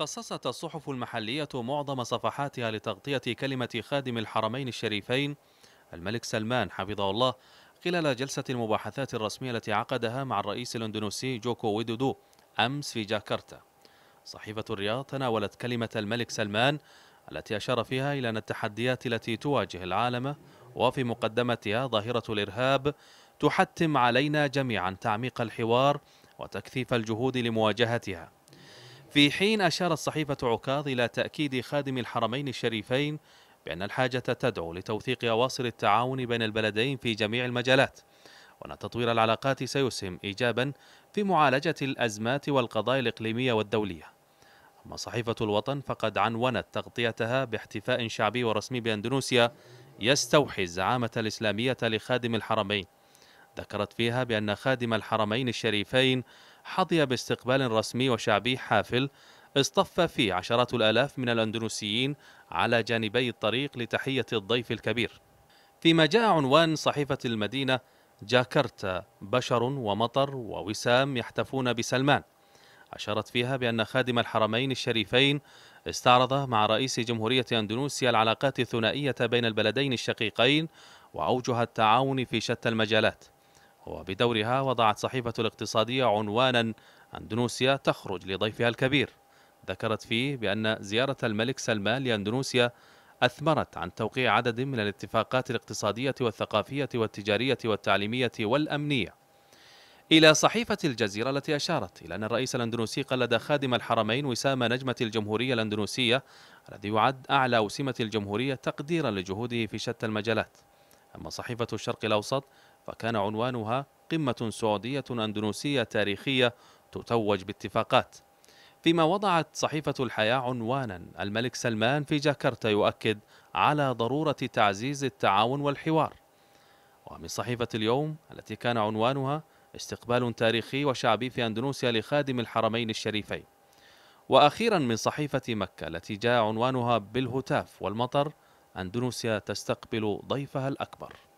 خصصت الصحف المحلية معظم صفحاتها لتغطية كلمة خادم الحرمين الشريفين الملك سلمان حفظه الله خلال جلسة المباحثات الرسمية التي عقدها مع الرئيس الاندونيسي جوكو ويدودو أمس في جاكرتا صحيفة الرياض تناولت كلمة الملك سلمان التي أشار فيها إلى أن التحديات التي تواجه العالم وفي مقدمتها ظاهرة الإرهاب تحتم علينا جميعا تعميق الحوار وتكثيف الجهود لمواجهتها في حين أشارت صحيفة عكاظ إلى تأكيد خادم الحرمين الشريفين بأن الحاجة تدعو لتوثيق أواصر التعاون بين البلدين في جميع المجالات وأن تطوير العلاقات سيسهم إيجابا في معالجة الأزمات والقضايا الإقليمية والدولية أما صحيفة الوطن فقد عنونت تغطيتها باحتفاء شعبي ورسمي بأندونوسيا يستوحي الزعامة الإسلامية لخادم الحرمين ذكرت فيها بأن خادم الحرمين الشريفين حظي باستقبال رسمي وشعبي حافل اصطف فيه عشرات الآلاف من الأندونيسيين على جانبي الطريق لتحية الضيف الكبير فيما جاء عنوان صحيفة المدينة جاكرتا بشر ومطر ووسام يحتفون بسلمان أشارت فيها بأن خادم الحرمين الشريفين استعرض مع رئيس جمهورية أندونيسيا العلاقات الثنائية بين البلدين الشقيقين وأوجه التعاون في شتى المجالات وبدورها وضعت صحيفة الاقتصادية عنوانا أندونوسيا تخرج لضيفها الكبير ذكرت فيه بأن زيارة الملك سلمان لأندونوسيا أثمرت عن توقيع عدد من الاتفاقات الاقتصادية والثقافية والتجارية والتعليمية والأمنية إلى صحيفة الجزيرة التي أشارت إلى أن الرئيس الأندونوسي قلد خادم الحرمين وسام نجمة الجمهورية الأندونوسية الذي يعد أعلى وسمة الجمهورية تقديرا لجهوده في شتى المجالات أما صحيفة الشرق الأوسط فكان عنوانها قمة سعودية أندونوسية تاريخية تتوج باتفاقات فيما وضعت صحيفة الحياة عنوانا الملك سلمان في جاكرتا يؤكد على ضرورة تعزيز التعاون والحوار ومن صحيفة اليوم التي كان عنوانها استقبال تاريخي وشعبي في أندونوسيا لخادم الحرمين الشريفين وأخيرا من صحيفة مكة التي جاء عنوانها بالهتاف والمطر أندونوسيا تستقبل ضيفها الأكبر